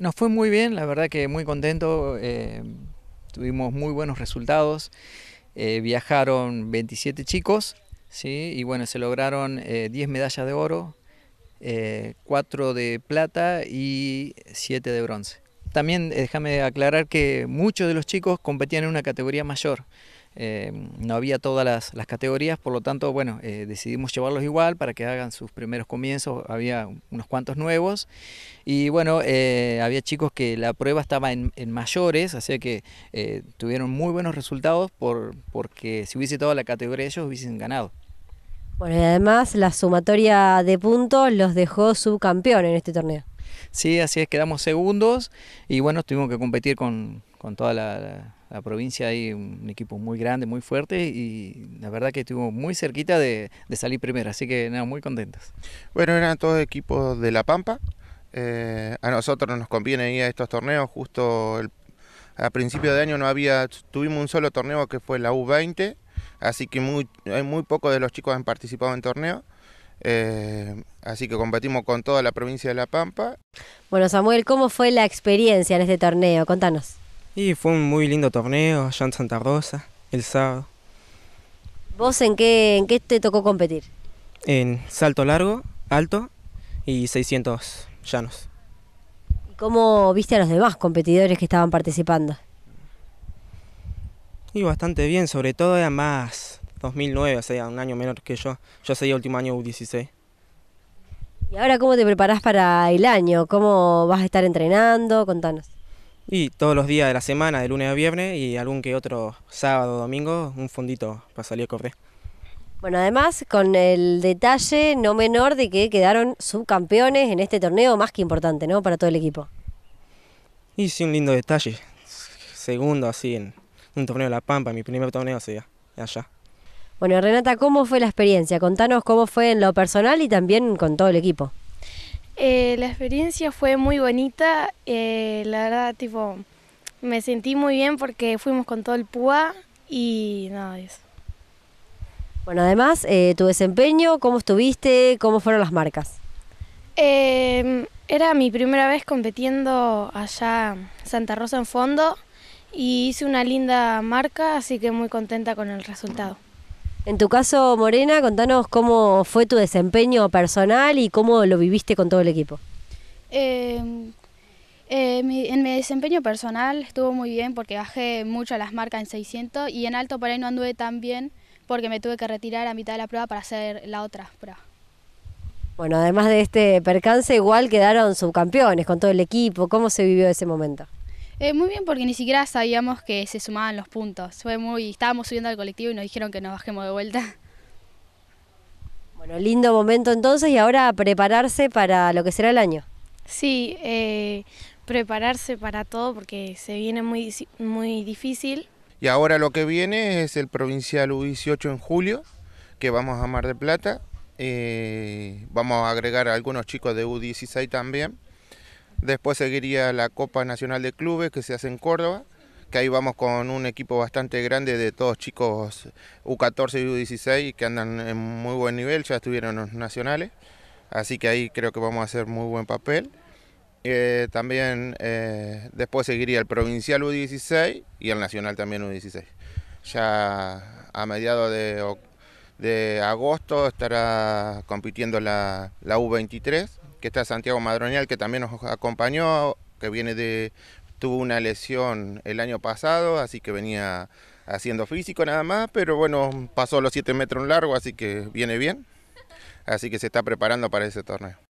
nos fue muy bien, la verdad que muy contento, eh, tuvimos muy buenos resultados, eh, viajaron 27 chicos, ¿sí? y bueno, se lograron 10 eh, medallas de oro, 4 de plata y 7 de bronce. También déjame aclarar que muchos de los chicos competían en una categoría mayor, eh, no había todas las, categorías, por lo tanto, bueno, eh, decidimos llevarlos igual para que hagan sus primeros comienzos, había unos cuantos nuevos y bueno, eh, había chicos que la prueba estaba en, mayores, así que tuvieron muy buenos resultados por, porque si hubiese toda la categoría ellos hubiesen ganado. Bueno, y además la sumatoria de puntos los dejó subcampeón en este torneo. Sí, así es, quedamos segundos y bueno, tuvimos que competir con, toda la la provincia hay un equipo muy grande, muy fuerte y la verdad que estuvimos muy cerquita de, salir primero, así que nada, muy contentos. Bueno, eran todos equipos de La Pampa. Eh, a nosotros nos conviene ir a estos torneos, justo a principio de año no había, tuvimos un solo torneo que fue la U20, así que muy, muy pocos de los chicos han participado en torneos. Eh, así que competimos con toda la provincia de La Pampa. Bueno, Samuel, ¿cómo fue la experiencia en este torneo? Contanos. Y fue un muy lindo torneo allá en Santa Rosa, el sábado. ¿Vos en qué, en qué te tocó competir? En salto largo, alto y 600 llanos. ¿Y cómo viste a los demás competidores que estaban participando? Y bastante bien, sobre todo era más 2009, o sea, un año menor que yo. Yo seguía último año U16. ¿Y ahora cómo te preparás para el año? ¿Cómo vas a estar entrenando? Contanos. Y todos los días de la semana, de lunes a viernes y algún que otro sábado, o domingo, un fondito para salir a correr. Bueno, además con el detalle no menor de que quedaron subcampeones en este torneo, más que importante, ¿no? Para todo el equipo. Y sí, un lindo detalle. Segundo así en un torneo de La Pampa, mi primer torneo sería allá. Bueno, Renata, ¿cómo fue la experiencia? Contanos cómo fue en lo personal y también con todo el equipo. Eh, la experiencia fue muy bonita, eh, la verdad, tipo, me sentí muy bien porque fuimos con todo el PUA y nada de eso. Bueno, además, eh, tu desempeño, ¿cómo estuviste? ¿Cómo fueron las marcas? Em, era mi primera vez compitiendo allá Santa Rosa en fondo y hice una linda marca, así que muy contenta con el resultado. En tu caso, Morena, contanos cómo fue tu desempeño personal y cómo lo viviste con todo el equipo. Em, eh, en mi desempeño personal estuvo muy bien porque bajé mucho las marcas en 600 y en alto por ahí no anduve tan bien porque me tuve que retirar a mitad de la prueba para hacer la otra prueba. Bueno, además de este percance, igual quedaron subcampeones con todo el equipo. ¿Cómo se vivió ese momento? Eh, muy bien, porque ni siquiera sabíamos que se sumaban los puntos. Fue muy, estábamos subiendo al colectivo y nos dijeron que nos bajemos de vuelta. Bueno, lindo momento entonces y ahora prepararse para lo que será el año. Sí, eh, prepararse para todo porque se viene muy, muy difícil. Y ahora lo que viene es el provincial U18 en julio, que vamos a Mar de Plata. Eh, vamos a agregar a algunos chicos de U16 también. Después seguiría la Copa Nacional de Clubes que se hace en Córdoba, que ahí vamos con un equipo bastante grande de todos chicos U14 y U16 que andan en muy buen nivel, ya estuvieron los nacionales, así que ahí creo que vamos a hacer muy buen papel. Eh, también eh, después seguiría el provincial U16 y el nacional también U16. Ya a mediados de, agosto estará compitiendo la, la U23 que está Santiago Madronial, que también nos acompañó, que viene de tuvo una lesión el año pasado, así que venía haciendo físico nada más, pero bueno, pasó los 7 metros en largo, así que viene bien. Así que se está preparando para ese torneo.